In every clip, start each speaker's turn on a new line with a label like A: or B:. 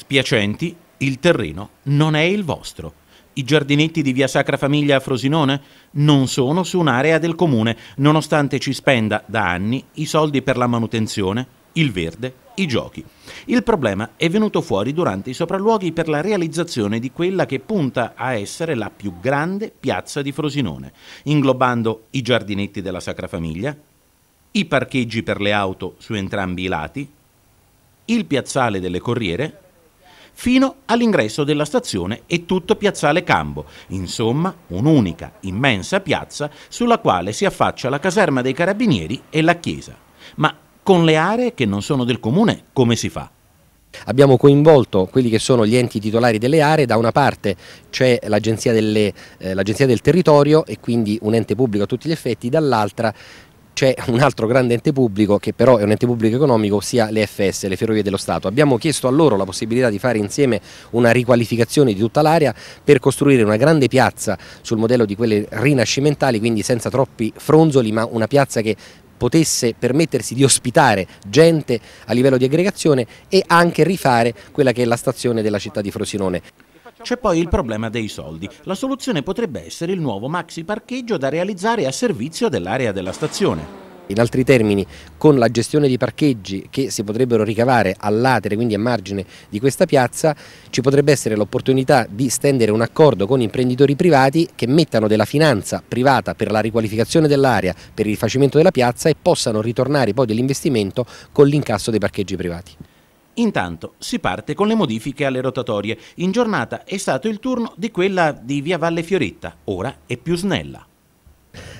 A: Spiacenti, il terreno non è il vostro. I giardinetti di via Sacra Famiglia a Frosinone non sono su un'area del comune, nonostante ci spenda da anni i soldi per la manutenzione, il verde, i giochi. Il problema è venuto fuori durante i sopralluoghi per la realizzazione di quella che punta a essere la più grande piazza di Frosinone, inglobando i giardinetti della Sacra Famiglia, i parcheggi per le auto su entrambi i lati, il piazzale delle Corriere fino all'ingresso della stazione e tutto Piazzale Cambo, insomma un'unica, immensa piazza sulla quale si affaccia la caserma dei carabinieri e la chiesa. Ma con le aree che non sono del comune come si fa? Abbiamo
B: coinvolto quelli che sono gli enti titolari delle aree, da una parte c'è l'Agenzia eh, del Territorio e quindi un ente pubblico a tutti gli effetti, dall'altra c'è un altro grande ente pubblico che però è un ente pubblico economico, ossia le FS, le Ferrovie dello Stato. Abbiamo chiesto a loro la possibilità di fare insieme una riqualificazione di tutta l'area per costruire una grande piazza sul modello di quelle rinascimentali, quindi senza troppi fronzoli, ma una piazza che potesse permettersi di ospitare gente a livello di aggregazione e anche rifare quella che è la stazione della città di
A: Frosinone. C'è poi il problema dei soldi. La soluzione potrebbe essere il nuovo maxi parcheggio da realizzare a servizio dell'area della stazione. In
B: altri termini, con la gestione di parcheggi che si potrebbero ricavare all'atere, quindi a margine di questa piazza, ci potrebbe essere l'opportunità di stendere un accordo con imprenditori privati che mettano della finanza privata per la riqualificazione dell'area, per il rifacimento della piazza e possano ritornare poi dell'investimento con l'incasso dei parcheggi privati.
A: Intanto si parte con le modifiche alle rotatorie. In giornata è stato il turno di quella di via Valle Fioretta, ora è più snella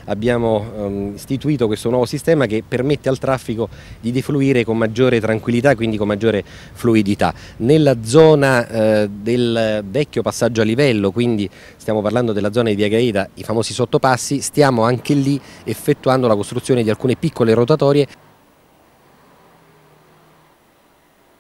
B: abbiamo ehm, istituito questo nuovo sistema che permette al traffico di defluire con maggiore tranquillità, quindi con maggiore fluidità. Nella zona eh, del vecchio passaggio a livello, quindi stiamo parlando della zona di Via Gaeta, i famosi sottopassi, stiamo anche lì effettuando la costruzione di alcune piccole rotatorie